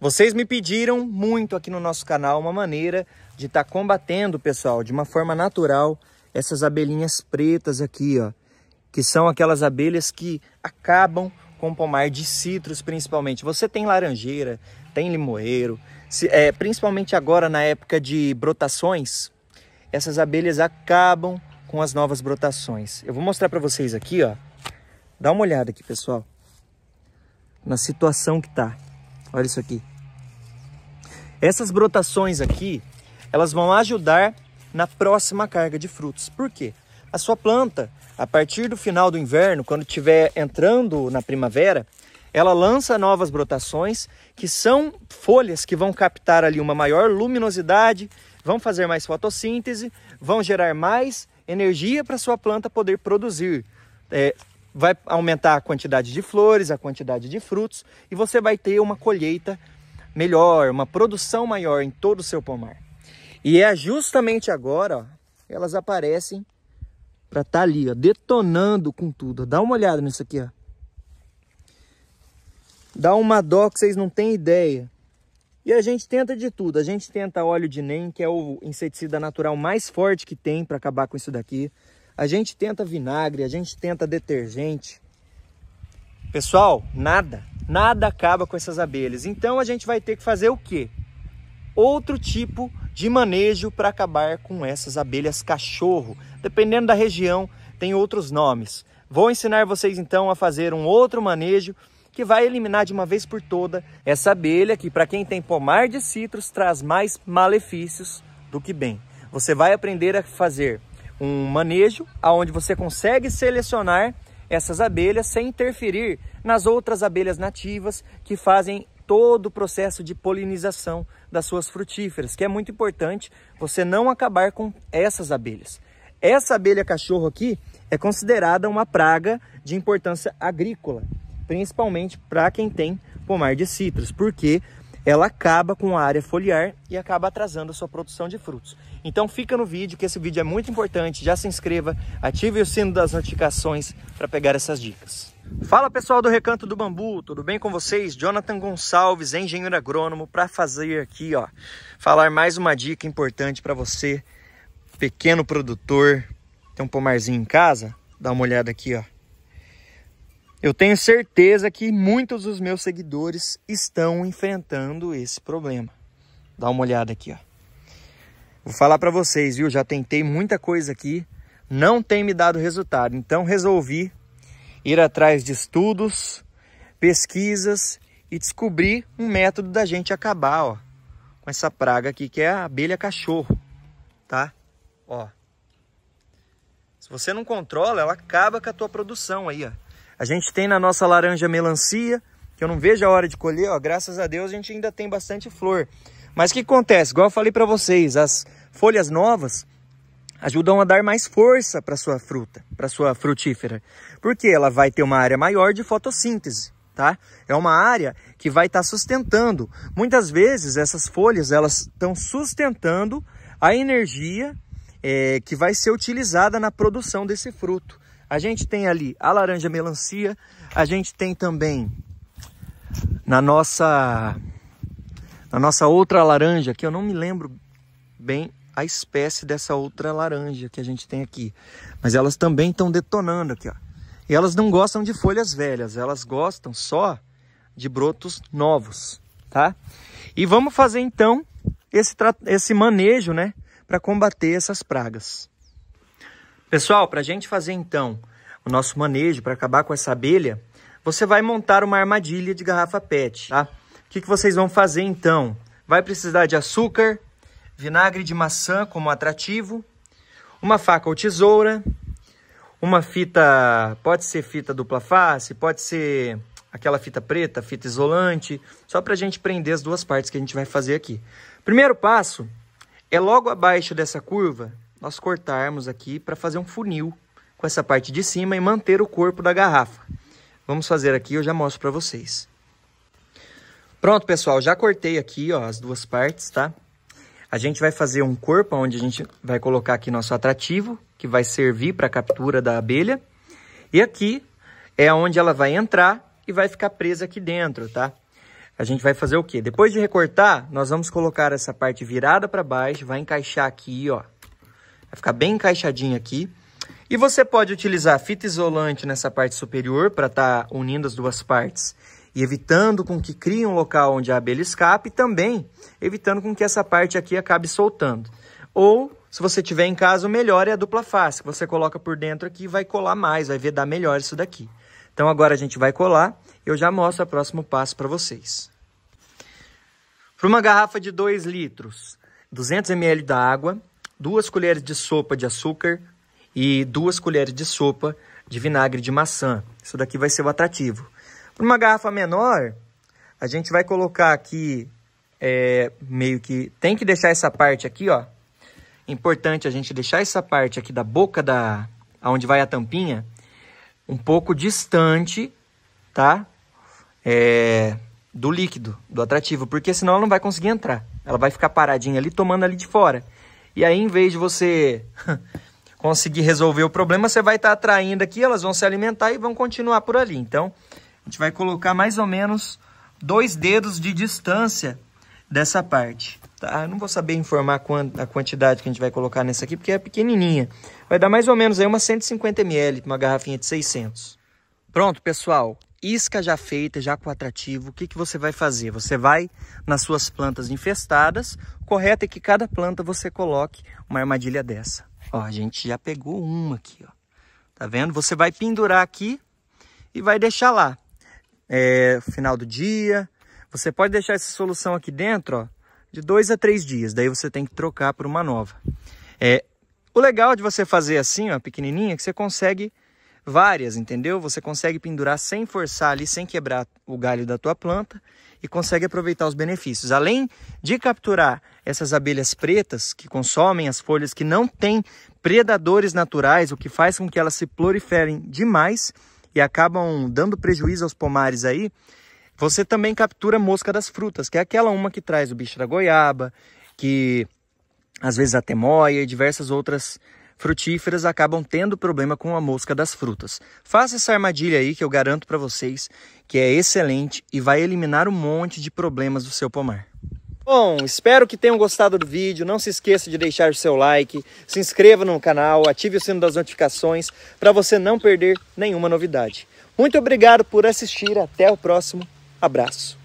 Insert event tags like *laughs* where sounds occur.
Vocês me pediram muito aqui no nosso canal uma maneira de estar tá combatendo, pessoal, de uma forma natural, essas abelhinhas pretas aqui, ó, que são aquelas abelhas que acabam com pomar de citros, principalmente. Você tem laranjeira, tem limoeiro, se, é, principalmente agora na época de brotações, essas abelhas acabam com as novas brotações. Eu vou mostrar para vocês aqui, ó. Dá uma olhada aqui, pessoal, na situação que tá. Olha isso aqui. Essas brotações aqui, elas vão ajudar na próxima carga de frutos. Por quê? A sua planta, a partir do final do inverno, quando estiver entrando na primavera, ela lança novas brotações, que são folhas que vão captar ali uma maior luminosidade, vão fazer mais fotossíntese, vão gerar mais energia para sua planta poder produzir. É, vai aumentar a quantidade de flores, a quantidade de frutos e você vai ter uma colheita melhor, uma produção maior em todo o seu pomar. E é justamente agora, ó, elas aparecem para estar tá ali, ó, detonando com tudo. Dá uma olhada nisso aqui, ó. Dá uma dó que vocês não têm ideia. E a gente tenta de tudo. A gente tenta óleo de NEM, que é o inseticida natural mais forte que tem para acabar com isso daqui. A gente tenta vinagre, a gente tenta detergente. Pessoal, nada. Nada acaba com essas abelhas. Então a gente vai ter que fazer o quê? Outro tipo de manejo para acabar com essas abelhas cachorro. Dependendo da região, tem outros nomes. Vou ensinar vocês então a fazer um outro manejo que vai eliminar de uma vez por toda essa abelha que para quem tem pomar de citros traz mais malefícios do que bem. Você vai aprender a fazer um manejo aonde você consegue selecionar essas abelhas sem interferir nas outras abelhas nativas que fazem todo o processo de polinização das suas frutíferas, que é muito importante você não acabar com essas abelhas. Essa abelha cachorro aqui é considerada uma praga de importância agrícola, principalmente para quem tem pomar de citros, porque ela acaba com a área foliar e acaba atrasando a sua produção de frutos. Então fica no vídeo, que esse vídeo é muito importante, já se inscreva, ative o sino das notificações para pegar essas dicas. Fala pessoal do Recanto do Bambu, tudo bem com vocês? Jonathan Gonçalves, engenheiro agrônomo, para fazer aqui, ó, falar mais uma dica importante para você, pequeno produtor, tem um pomarzinho em casa? Dá uma olhada aqui, ó. Eu tenho certeza que muitos dos meus seguidores estão enfrentando esse problema. Dá uma olhada aqui, ó. Vou falar para vocês, viu? Já tentei muita coisa aqui, não tem me dado resultado. Então resolvi ir atrás de estudos, pesquisas e descobrir um método da gente acabar, ó, com essa praga aqui que é a abelha cachorro, tá? Ó. Se você não controla, ela acaba com a tua produção aí, ó. A gente tem na nossa laranja melancia, que eu não vejo a hora de colher, ó, graças a Deus a gente ainda tem bastante flor. Mas o que acontece? Igual eu falei para vocês, as folhas novas ajudam a dar mais força para sua fruta, para sua frutífera, porque ela vai ter uma área maior de fotossíntese, tá? É uma área que vai estar tá sustentando. Muitas vezes essas folhas elas estão sustentando a energia é, que vai ser utilizada na produção desse fruto. A gente tem ali a laranja melancia, a gente tem também na nossa na nossa outra laranja, que eu não me lembro bem a espécie dessa outra laranja que a gente tem aqui, mas elas também estão detonando aqui, ó. E elas não gostam de folhas velhas, elas gostam só de brotos novos, tá? E vamos fazer então esse, esse manejo, né, para combater essas pragas. Pessoal, para a gente fazer então o nosso manejo para acabar com essa abelha, você vai montar uma armadilha de garrafa PET, tá? O que, que vocês vão fazer então? Vai precisar de açúcar, vinagre de maçã como atrativo, uma faca ou tesoura, uma fita, pode ser fita dupla face, pode ser aquela fita preta, fita isolante, só para a gente prender as duas partes que a gente vai fazer aqui. Primeiro passo é logo abaixo dessa curva, nós cortarmos aqui para fazer um funil com essa parte de cima e manter o corpo da garrafa. Vamos fazer aqui, eu já mostro para vocês. Pronto, pessoal, já cortei aqui ó, as duas partes, tá? A gente vai fazer um corpo onde a gente vai colocar aqui nosso atrativo, que vai servir para a captura da abelha. E aqui é onde ela vai entrar e vai ficar presa aqui dentro, tá? A gente vai fazer o quê? Depois de recortar, nós vamos colocar essa parte virada para baixo, vai encaixar aqui, ó, Vai ficar bem encaixadinho aqui. E você pode utilizar fita isolante nessa parte superior para estar tá unindo as duas partes e evitando com que crie um local onde a abelha escape e também evitando com que essa parte aqui acabe soltando. Ou, se você tiver em casa, o melhor é a dupla face, que você coloca por dentro aqui e vai colar mais, vai vedar melhor isso daqui. Então agora a gente vai colar eu já mostro o próximo passo para vocês. Para uma garrafa de 2 litros, 200 ml da água, duas colheres de sopa de açúcar e duas colheres de sopa de vinagre de maçã. Isso daqui vai ser o atrativo. Para uma garrafa menor, a gente vai colocar aqui é, meio que... Tem que deixar essa parte aqui, ó. Importante a gente deixar essa parte aqui da boca da... Onde vai a tampinha, um pouco distante, tá? É, do líquido, do atrativo, porque senão ela não vai conseguir entrar. Ela vai ficar paradinha ali, tomando ali de fora. E aí, em vez de você *laughs* conseguir resolver o problema, você vai estar tá atraindo aqui, elas vão se alimentar e vão continuar por ali. Então, a gente vai colocar mais ou menos dois dedos de distância dessa parte. Tá? Eu não vou saber informar a quantidade que a gente vai colocar nessa aqui, porque é pequenininha. Vai dar mais ou menos aí uma 150 ml, uma garrafinha de 600. Pronto, pessoal isca já feita, já com atrativo, o que, que você vai fazer? Você vai nas suas plantas infestadas, correto é que cada planta você coloque uma armadilha dessa. Ó, a gente já pegou uma aqui, ó. Tá vendo? Você vai pendurar aqui e vai deixar lá. É, final do dia. Você pode deixar essa solução aqui dentro, ó, de dois a três dias. Daí você tem que trocar por uma nova. É, o legal de você fazer assim, ó, pequenininha, é que você consegue várias, entendeu? Você consegue pendurar sem forçar ali, sem quebrar o galho da tua planta e consegue aproveitar os benefícios. Além de capturar essas abelhas pretas que consomem as folhas que não têm predadores naturais, o que faz com que elas se proliferem demais e acabam dando prejuízo aos pomares aí, você também captura mosca das frutas, que é aquela uma que traz o bicho da goiaba, que às vezes até moia e diversas outras frutíferas acabam tendo problema com a mosca das frutas. Faça essa armadilha aí que eu garanto para vocês que é excelente e vai eliminar um monte de problemas do seu pomar. Bom, espero que tenham gostado do vídeo. Não se esqueça de deixar o seu like, se inscreva no canal, ative o sino das notificações para você não perder nenhuma novidade. Muito obrigado por assistir. Até o próximo. Abraço.